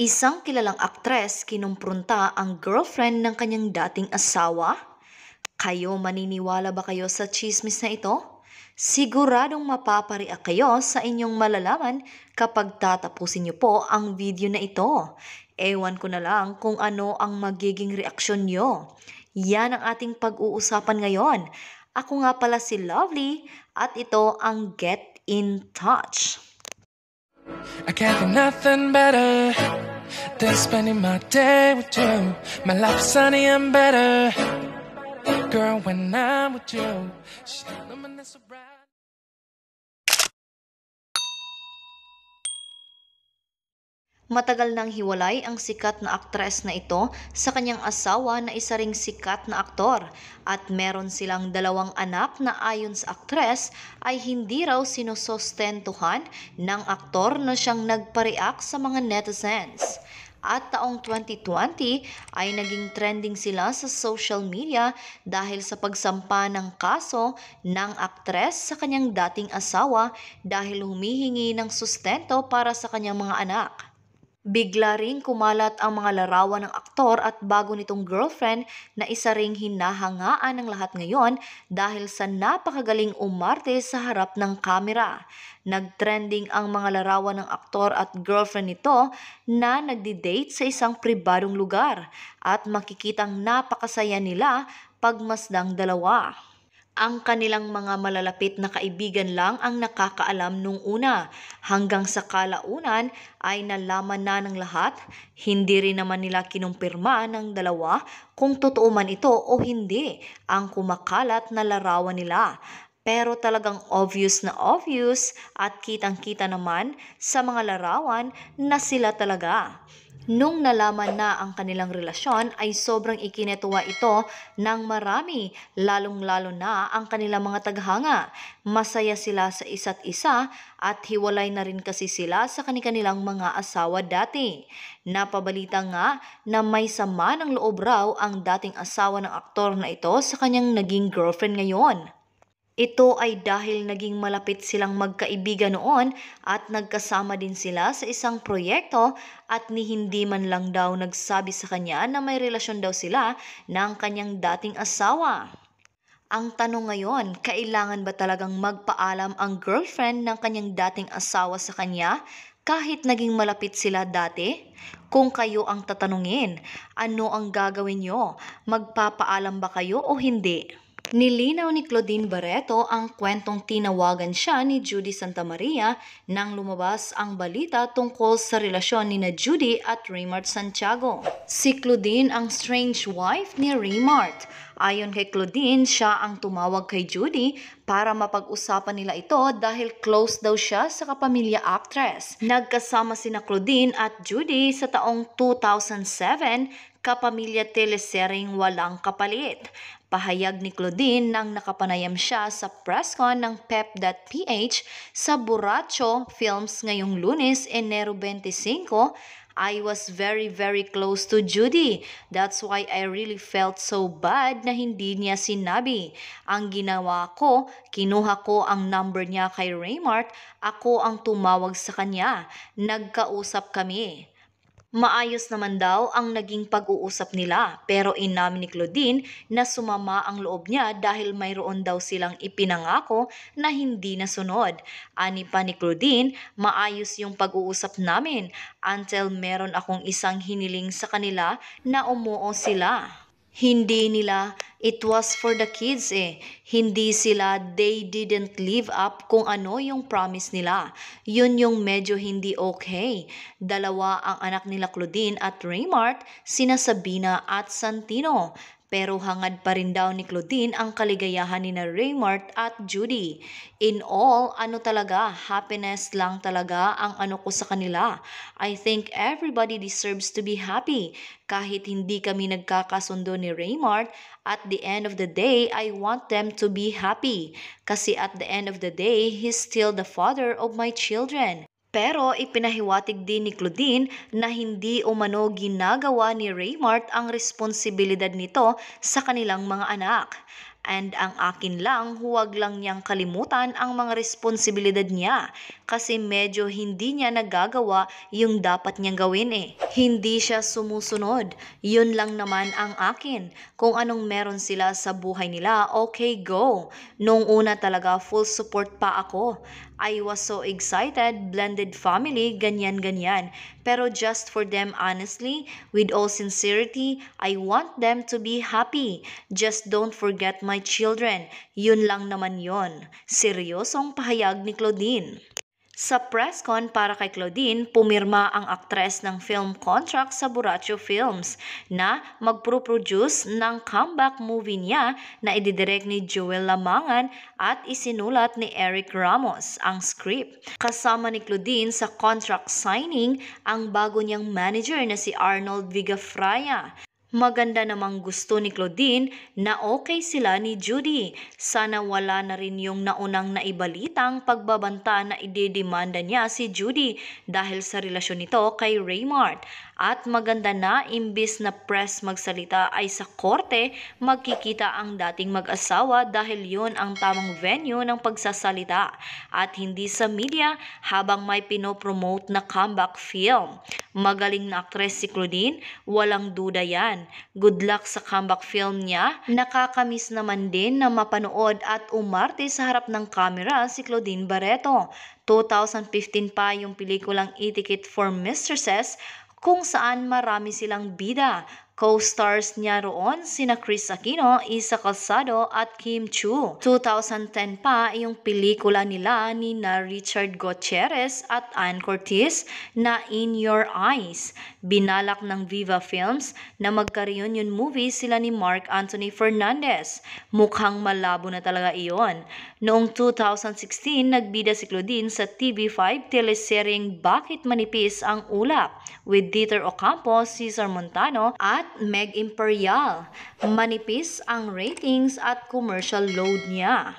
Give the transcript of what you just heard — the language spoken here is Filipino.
Isang kilalang aktres kinumprunta ang girlfriend ng kanyang dating asawa? Kayo maniniwala ba kayo sa chismis na ito? Siguradong mapaparia kayo sa inyong malalaman kapag tatapusin niyo po ang video na ito. Ewan ko na lang kung ano ang magiging reaksyon niyo. Yan ang ating pag-uusapan ngayon. Ako nga pala si Lovely at ito ang Get in Touch. I can't do nothing better than spending my day with you. My life's sunny and better. Girl, when I'm with you, she's so bright. Matagal nang hiwalay ang sikat na aktres na ito sa kanyang asawa na isa ring sikat na aktor at meron silang dalawang anak na ayon sa aktres ay hindi raw sinusostentuhan ng aktor na siyang nagpareact sa mga netizens at taong 2020 ay naging trending sila sa social media dahil sa pagsampa ng kaso ng aktres sa kanyang dating asawa dahil humihingi ng sustento para sa kanyang mga anak. Bigla ring kumalat ang mga larawan ng aktor at bago nitong girlfriend na isa ring hinahangaan ng lahat ngayon dahil sa napakagaling umarte sa harap ng kamera. Nagtrending ang mga larawan ng aktor at girlfriend nito na nagdi-date sa isang pribadong lugar at makikitang napakasaya nila pagmasdang dalawa ang kanilang mga malalapit na kaibigan lang ang nakakaalam nung una. Hanggang sa kalaunan ay nalaman na ng lahat, hindi rin naman nila kinumpirma ng dalawa kung totoo man ito o hindi ang kumakalat na larawan nila. Pero talagang obvious na obvious at kitang-kita naman sa mga larawan na sila talaga. Nung nalaman na ang kanilang relasyon ay sobrang ikinetuwa ito ng marami, lalong-lalo na ang kanilang mga taghanga. Masaya sila sa isa't isa at hiwalay na rin kasi sila sa kanilang mga asawa dati. Napabalita nga na may sama ng loob raw ang dating asawa ng aktor na ito sa kanyang naging girlfriend ngayon. Ito ay dahil naging malapit silang magkaibigan noon at nagkasama din sila sa isang proyekto at ni hindi man lang daw nagsabi sa kanya na may relasyon daw sila ng kanyang dating asawa. Ang tanong ngayon, kailangan ba talagang magpaalam ang girlfriend ng kanyang dating asawa sa kanya kahit naging malapit sila dati? Kung kayo ang tatanungin, ano ang gagawin nyo? Magpapaalam ba kayo o hindi? Nilinaw ni Claudine Barreto ang kwentong tinawagan siya ni Judy Santa Maria nang lumabas ang balita tungkol sa relasyon ni na Judy at Raymart Santiago. Si Claudine ang strange wife ni Raymart Ayon kay Claudine, siya ang tumawag kay Judy para mapag-usapan nila ito dahil close daw siya sa kapamilya actress. Nagkasama sina Claudine at Judy sa taong 2007 kapamilya telesering walang kapalit. Pahayag ni Claudine nang nakapanayam siya sa presscon ng PEP.ph sa Buracho Films ngayong lunes, Enero 25 I was very very close to Judy. That's why I really felt so bad na hindi niya sinabi. Ang ginawa ko, kinuha ko ang number niya kay Raymart. Ako ang tumawag sa kanya. Nagkausap kami. Maayos naman daw ang naging pag-uusap nila pero inamin ni Claudine na sumama ang loob niya dahil mayroon daw silang ipinangako na hindi nasunod. Ani pa ni Claudine, maayos yung pag-uusap namin until meron akong isang hiniling sa kanila na umuo sila. Hindi nila, it was for the kids eh. Hindi sila, they didn't live up kung ano yung promise nila. Yun yung medyo hindi okay. Dalawa ang anak nila Claudine at Raymart, sina Sabina at Santino pero hangad pa rin daw ni Claudine ang kaligayahan ni na Raymart at Judy. In all, ano talaga, happiness lang talaga ang ano ko sa kanila. I think everybody deserves to be happy. Kahit hindi kami nagkakasundo ni Raymart, at the end of the day, I want them to be happy. Kasi at the end of the day, he's still the father of my children. Pero ipinahiwatig din ni Claudine na hindi umano ginagawa ni Raymart ang responsibilidad nito sa kanilang mga anak. And ang akin lang, huwag lang niyang kalimutan ang mga responsibilidad niya kasi medyo hindi niya nagagawa yung dapat niyang gawin eh. Hindi siya sumusunod. Yun lang naman ang akin. Kung anong meron sila sa buhay nila, okay go. Nung una talaga full support pa ako. I was so excited, blended family, ganyan-ganyan. Pero just for them, honestly, with all sincerity, I want them to be happy. Just don't forget my children. Yun lang naman yon. Seryosong pahayag ni Claudine. Sa press con para kay Claudine, pumirma ang aktres ng film contract sa Buracho Films na magpro-produce ng comeback movie niya na ididirect ni Joel Lamangan at isinulat ni Eric Ramos ang script. Kasama ni Claudine sa contract signing ang bago niyang manager na si Arnold Vigafraya. Maganda namang gusto ni Claudine na okay sila ni Judy. Sana wala na rin yung naunang naibalitang pagbabanta na idedemanda niya si Judy dahil sa relasyon nito kay Raymart. At maganda na imbis na press magsalita ay sa korte, magkikita ang dating mag-asawa dahil yun ang tamang venue ng pagsasalita at hindi sa media habang may pinopromote na comeback film. Magaling na aktres si Claudine, walang duda yan. Good luck sa comeback film niya. Nakakamiss naman din na mapanood at umarte sa harap ng camera si Claudine Barreto. 2015 pa yung pelikulang Etiquette for Mistresses, kung saan marami silang bida Co-stars niya roon sina Chris Aquino, Isa Calzado at Kim Chu. 2010 pa yung pelikula nila ni na Richard Gutierrez at Ann Cortez na In Your Eyes. Binalak ng Viva Films na magka-reunion movie sila ni Mark Anthony Fernandez. Mukhang malabo na talaga iyon. Noong 2016, nagbida si Claudine sa TV5 teleseryeng Bakit Manipis ang Ulap with Dieter Ocampo, Cesar Montano at Meg Imperial. Manipis ang ratings at commercial load niya.